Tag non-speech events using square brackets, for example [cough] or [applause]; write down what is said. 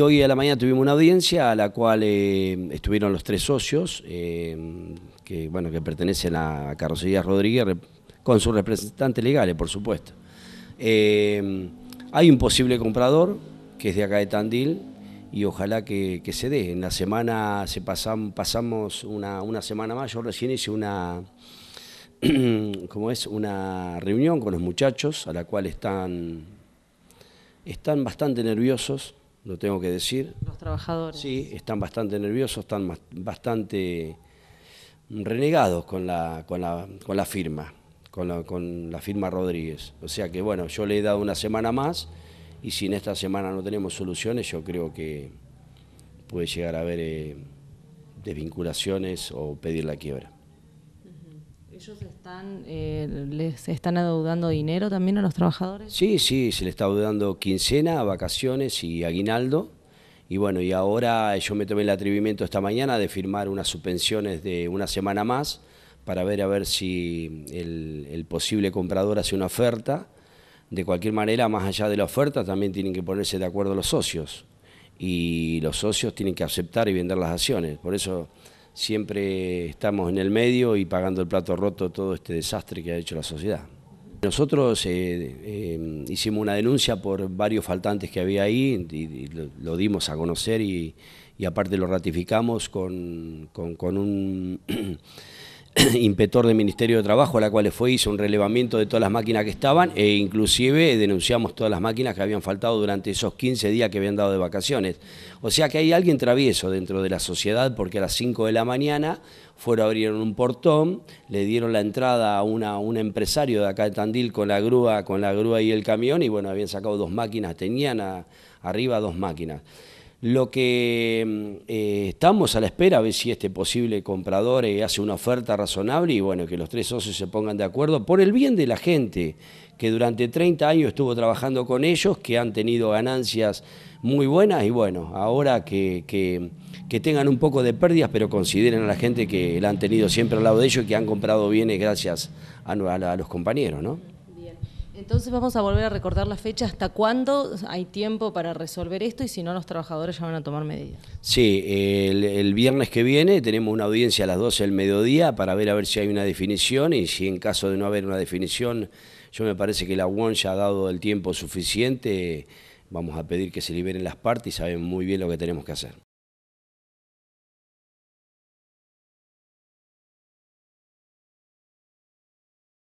Hoy a la mañana tuvimos una audiencia a la cual eh, estuvieron los tres socios eh, que, bueno, que pertenecen a Carrocería Rodríguez con sus representantes legales, por supuesto. Eh, hay un posible comprador que es de acá de Tandil y ojalá que, se dé. En la semana se pasamos una, semana más, yo recién hice una, como [clears throat] es, una reunión con los muchachos a la cual están, están bastante nerviosos lo tengo que decir. Los trabajadores. Sí, están bastante nerviosos, están bastante renegados con la, con la, firma, con la, firma Rodríguez. O sea que bueno, yo le he dado una semana más y si en esta semana no tenemos soluciones, yo creo que puede llegar a haber eh, desvinculaciones o pedir la quiebra. ¿Ellos están, eh, les están adeudando dinero también a los trabajadores? Sí, sí, se les está adeudando quincena, vacaciones y aguinaldo. Y bueno, y ahora yo me tomé el atrevimiento esta mañana de firmar unas suspensiones de una semana más para ver a ver si el, el posible comprador hace una oferta. De cualquier manera, más allá de la oferta, también tienen que ponerse de acuerdo los socios. Y los socios tienen que aceptar y vender las acciones. Por eso siempre estamos en el medio y pagando el plato roto todo este desastre que ha hecho la sociedad. Nosotros eh, eh, hicimos una denuncia por varios faltantes que había ahí y, lo, dimos a conocer y, aparte lo ratificamos con un... [clears throat] [clears throat] inspector del Ministerio de Trabajo, a la cual fue, hizo un relevamiento de todas las máquinas que estaban e inclusive denunciamos todas las máquinas que habían faltado durante esos 15 días que habían dado de vacaciones. O sea que hay alguien travieso dentro de la sociedad porque a las 5 de la mañana fueron, abrieron un portón, le dieron la entrada a un empresario de acá de Tandil con la grúa, con la grúa y el camión y bueno, habían sacado dos máquinas, tenían arriba dos máquinas. Lo que mm, eh, estamos a la espera, a ver si este posible comprador eh, hace una oferta razonable y bueno, que los tres socios se pongan de acuerdo por el bien de la gente que durante 30 años estuvo trabajando con ellos, que han tenido ganancias muy buenas y bueno, ahora que, tengan un poco de pérdidas, pero consideren a la gente que la han tenido siempre al lado de ellos y que han comprado bienes gracias a, a los compañeros, ¿no? Entonces vamos a volver a recordar la fecha, hasta cuándo hay tiempo para resolver esto y si no los trabajadores ya van a tomar medidas. Sí, el, viernes que viene tenemos una audiencia a las 12 del mediodía para ver a ver si hay una definición y si en caso de no haber una definición, yo me parece que la UON ya ha dado el tiempo suficiente, vamos a pedir que se liberen las partes y saben muy bien lo que tenemos que hacer.